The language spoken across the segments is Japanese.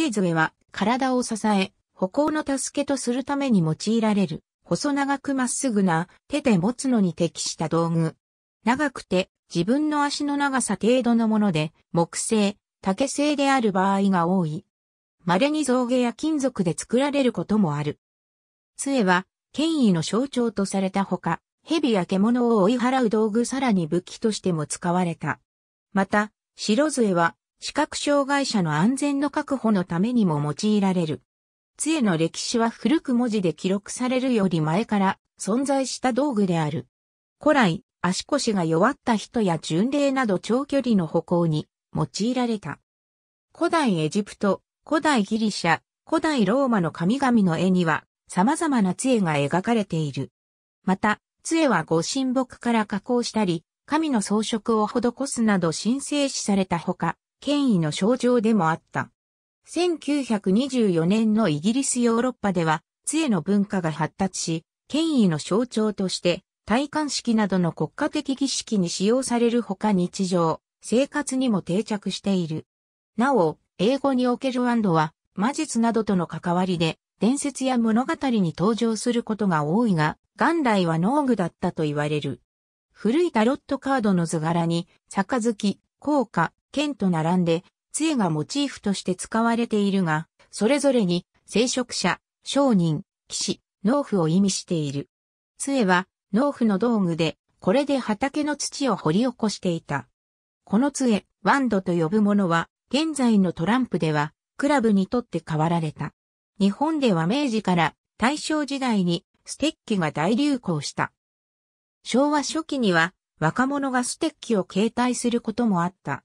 杖杖は体を支え、歩行の助けとするために用いられる、細長くまっすぐな手で持つのに適した道具。長くて自分の足の長さ程度のもので、木製、竹製である場合が多い。稀に造毛や金属で作られることもある。杖は権威の象徴とされたほか、蛇や獣を追い払う道具さらに武器としても使われた。また、白杖は視覚障害者の安全の確保のためにも用いられる。杖の歴史は古く文字で記録されるより前から存在した道具である。古来、足腰が弱った人や巡礼など長距離の歩行に用いられた。古代エジプト、古代ギリシャ、古代ローマの神々の絵には様々な杖が描かれている。また、杖はご神木から加工したり、神の装飾を施すなど神聖視されたほか、権威の象徴でもあった。1924年のイギリスヨーロッパでは、杖の文化が発達し、権威の象徴として、戴冠式などの国家的儀式に使用されるほか日常、生活にも定着している。なお、英語におけるワンドは、魔術などとの関わりで、伝説や物語に登場することが多いが、元来は農具だったと言われる。古いタロットカードの図柄に、杯、硬貨、剣と並んで、杖がモチーフとして使われているが、それぞれに、聖職者、商人、騎士、農夫を意味している。杖は、農夫の道具で、これで畑の土を掘り起こしていた。この杖、ワンドと呼ぶものは、現在のトランプでは、クラブにとって変わられた。日本では明治から大正時代にステッキが大流行した。昭和初期には若者がステッキを携帯することもあった。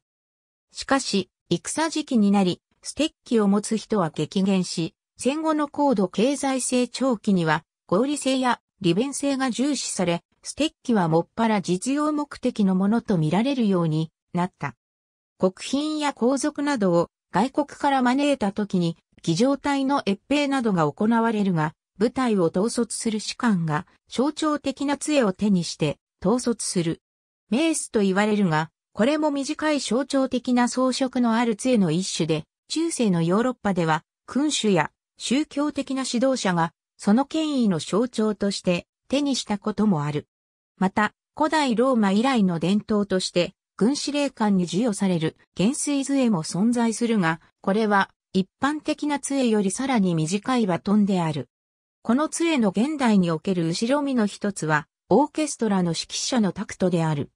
しかし、戦時期になり、ステッキを持つ人は激減し、戦後の高度経済成長期には合理性や利便性が重視され、ステッキはもっぱら実用目的のものと見られるようになった。国賓や皇族などを外国から招いた時に、儀状隊の越兵などが行われるが、部隊を統率する士官が象徴的な杖を手にして統率する。メースと言われるが、これも短い象徴的な装飾のある杖の一種で、中世のヨーロッパでは、君主や宗教的な指導者が、その権威の象徴として手にしたこともある。また、古代ローマ以来の伝統として、軍司令官に授与される減水杖も存在するが、これは一般的な杖よりさらに短いバトンである。この杖の現代における後ろ身の一つは、オーケストラの指揮者のタクトである。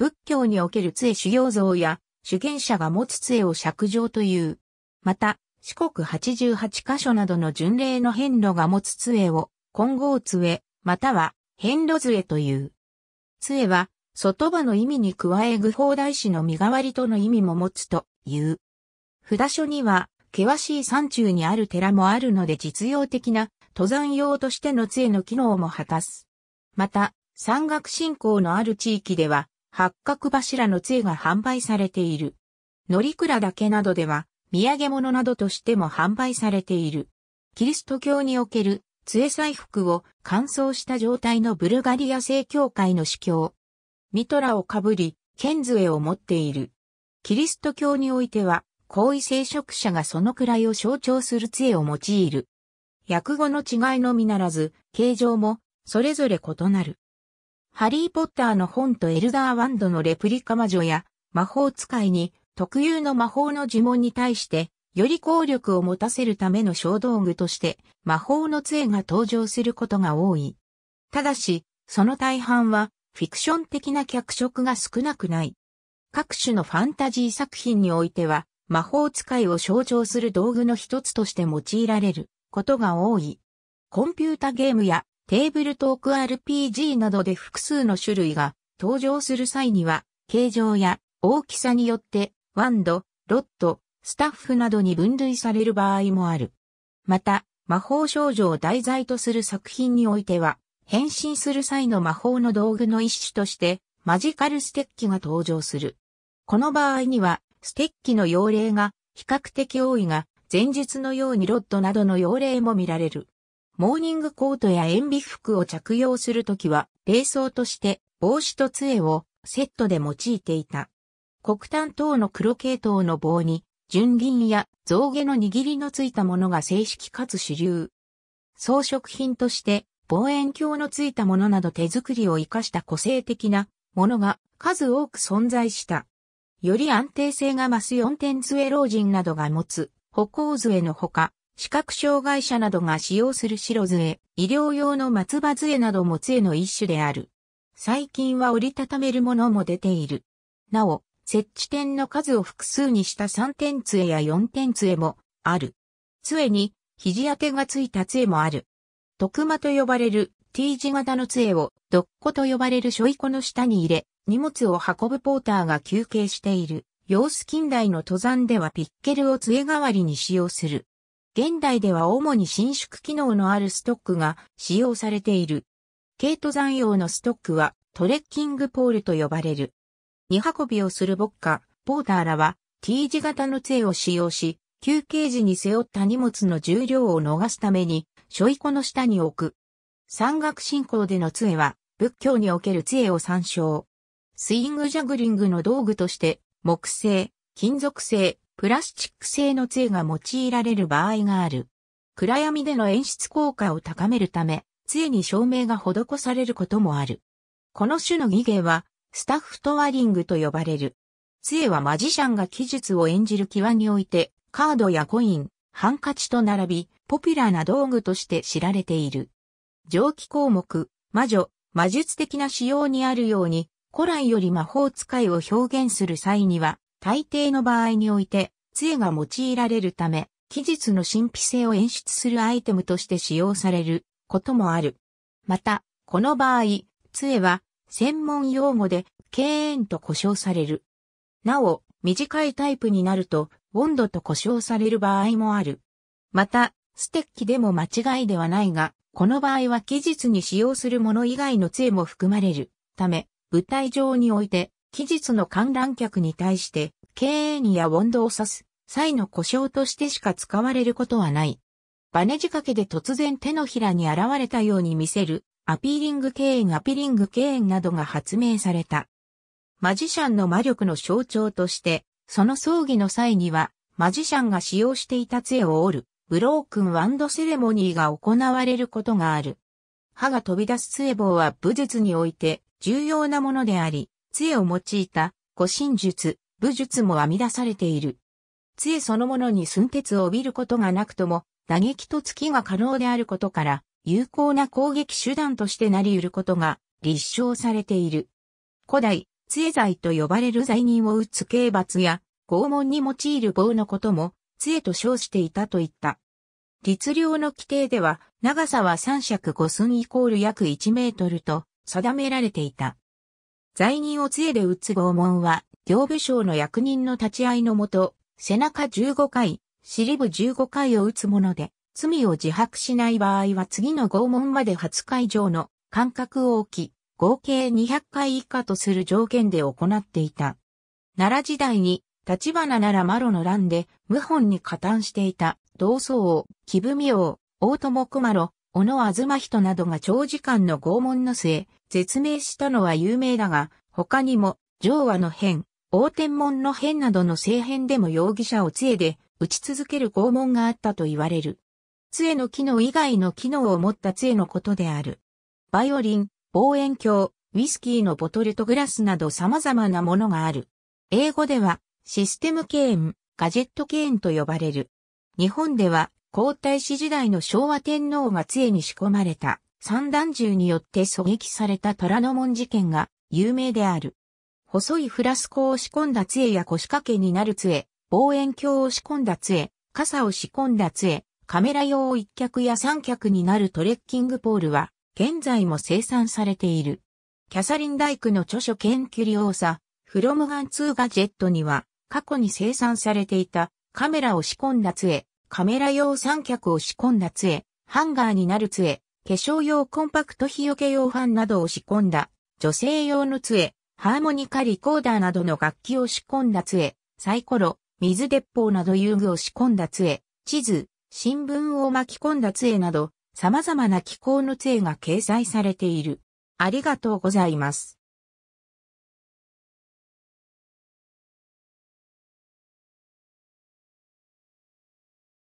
仏教における杖修行像や、修験者が持つ杖を釈上という。また、四国八十八カ所などの巡礼の遍路が持つ杖を、混合杖、または、遍路杖という。杖は、外場の意味に加え具法大師の身代わりとの意味も持つという。札所には、険しい山中にある寺もあるので実用的な登山用としての杖の機能も果たす。また、山岳信仰のある地域では、八角柱の杖が販売されている。乗鞍岳などでは、土産物などとしても販売されている。キリスト教における杖祭服を乾燥した状態のブルガリア正教会の司教。ミトラをかぶり、剣杖を持っている。キリスト教においては、高位聖職者がその位を象徴する杖を用いる。訳語の違いのみならず、形状もそれぞれ異なる。ハリーポッターの本とエルダーワンドのレプリカ魔女や魔法使いに特有の魔法の呪文に対してより効力を持たせるための小道具として魔法の杖が登場することが多い。ただし、その大半はフィクション的な脚色が少なくない。各種のファンタジー作品においては魔法使いを象徴する道具の一つとして用いられることが多い。コンピュータゲームやテーブルトーク RPG などで複数の種類が登場する際には、形状や大きさによって、ワンド、ロット、スタッフなどに分類される場合もある。また、魔法少女を題材とする作品においては、変身する際の魔法の道具の一種として、マジカルステッキが登場する。この場合には、ステッキの用例が比較的多いが、前述のようにロッドなどの用例も見られる。モーニングコートや塩ビ服を着用するときは、礼装として帽子と杖をセットで用いていた。黒炭等の黒系統の棒に、純銀や象牙の握りのついたものが正式かつ主流。装飾品として、望遠鏡のついたものなど手作りを活かした個性的なものが数多く存在した。より安定性が増す4点杖老人などが持つ歩行杖のほか、視覚障害者などが使用する白杖、医療用の松葉杖なども杖の一種である。最近は折りたためるものも出ている。なお、設置点の数を複数にした3点杖や4点杖もある。杖に肘当てがついた杖もある。徳間と呼ばれる T 字型の杖をドッコと呼ばれる書庫の下に入れ、荷物を運ぶポーターが休憩している。様子近代の登山ではピッケルを杖代わりに使用する。現代では主に伸縮機能のあるストックが使用されている。ケート山用のストックはトレッキングポールと呼ばれる。荷運びをする牧歌、ポーターらは T 字型の杖を使用し、休憩時に背負った荷物の重量を逃すために、ょいこの下に置く。山岳信仰での杖は、仏教における杖を参照。スイングジャグリングの道具として、木製、金属製、プラスチック製の杖が用いられる場合がある。暗闇での演出効果を高めるため、杖に照明が施されることもある。この種の技芸は、スタッフトワリングと呼ばれる。杖はマジシャンが技術を演じる際において、カードやコイン、ハンカチと並び、ポピュラーな道具として知られている。上記項目、魔女、魔術的な仕様にあるように、古来より魔法使いを表現する際には、大抵の場合において、杖が用いられるため、期日の神秘性を演出するアイテムとして使用されることもある。また、この場合、杖は専門用語で敬遠と呼称される。なお、短いタイプになると、温度と呼称される場合もある。また、ステッキでも間違いではないが、この場合は期日に使用するもの以外の杖も含まれるため、舞台上において期日の観覧客に対して、経営にやウォンドを指す際の故障としてしか使われることはない。バネ仕掛けで突然手のひらに現れたように見せる、アピーリング敬遠アピリング敬遠などが発明された。マジシャンの魔力の象徴として、その葬儀の際には、マジシャンが使用していた杖を折る、ブロークンワンドセレモニーが行われることがある。歯が飛び出す杖棒は武術において重要なものであり、杖を用いた護身術、武術も編み出されている。杖そのものに寸鉄を帯びることがなくとも、打撃と突きが可能であることから、有効な攻撃手段としてなり得ることが立証されている。古代、杖剤と呼ばれる罪人を打つ刑罰や、拷問に用いる棒のことも、杖と称していたと言った。律令の規定では、長さは3尺5寸イコール約1メートルと定められていた。罪人を杖で打つ拷問は、行部省の役人の立ち会いのもと、背中15回、尻部15回を打つもので、罪を自白しない場合は次の拷問まで20場以上の間隔を置き、合計200回以下とする条件で行っていた。奈良時代に、立花奈良マロの乱で、謀反に加担していた、同僧王、木文王、大友熊呂、小野あずま人などが長時間の拷問の末、絶命したのは有名だが、他にも、上和の変、大天門の変などの政変でも容疑者を杖で打ち続ける拷問があったと言われる。杖の機能以外の機能を持った杖のことである。バイオリン、望遠鏡、ウィスキーのボトルとグラスなど様々なものがある。英語ではシステムケーン、ガジェットケーンと呼ばれる。日本では皇太子時代の昭和天皇が杖に仕込まれた散弾銃によって狙撃された虎ノ門事件が有名である。細いフラスコを仕込んだ杖や腰掛けになる杖、望遠鏡を仕込んだ杖、傘を仕込んだ杖、カメラ用一脚や三脚になるトレッキングポールは、現在も生産されている。キャサリン・大工の著書研究量さ、フロムガン2ガジェットには、過去に生産されていたカメラを仕込んだ杖、カメラ用三脚を仕込んだ杖、ハンガーになる杖、化粧用コンパクト日よけ用ファンなどを仕込んだ、女性用の杖、ハーモニカリコーダーなどの楽器を仕込んだ杖、サイコロ、水鉄砲など遊具を仕込んだ杖、地図、新聞を巻き込んだ杖など、様々な機構の杖が掲載されている。ありがとうございます。